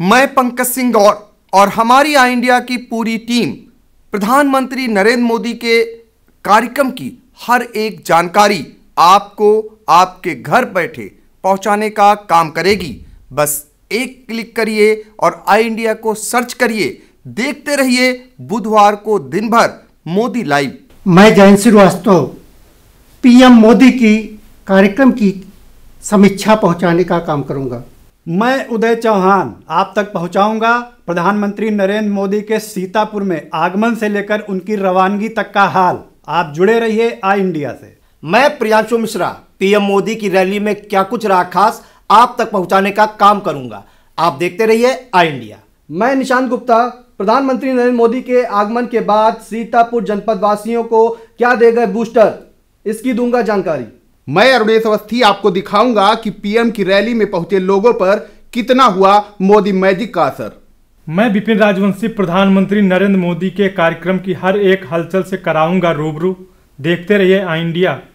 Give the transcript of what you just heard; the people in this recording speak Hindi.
मैं पंकज सिंह गौर और हमारी आई इंडिया की पूरी टीम प्रधानमंत्री नरेंद्र मोदी के कार्यक्रम की हर एक जानकारी आपको आपके घर बैठे पहुंचाने का काम करेगी बस एक क्लिक करिए और आई इंडिया को सर्च करिए देखते रहिए बुधवार को दिन भर मोदी लाइव मैं जयंत श्रीवास्तव पीएम मोदी की कार्यक्रम की समीक्षा पहुंचाने का काम करूंगा मैं उदय चौहान आप तक पहुंचाऊंगा प्रधानमंत्री नरेंद्र मोदी के सीतापुर में आगमन से लेकर उनकी रवानगी तक का हाल आप जुड़े रहिए आई इंडिया से मैं प्रियांशु मिश्रा पीएम मोदी की रैली में क्या कुछ रहा खास आप तक पहुंचाने का काम करूंगा आप देखते रहिए आई इंडिया मैं निशांत गुप्ता प्रधानमंत्री नरेंद्र मोदी के आगमन के बाद सीतापुर जनपद वासियों को क्या देगा बूस्टर इसकी दूंगा जानकारी मैं अरुणेश अवस्थी आपको दिखाऊंगा कि पीएम की रैली में पहुंचे लोगों पर कितना हुआ मोदी मैजिक का असर मैं विपिन राजवंशी प्रधानमंत्री नरेंद्र मोदी के कार्यक्रम की हर एक हलचल से कराऊंगा रूबरू देखते रहिए आई इंडिया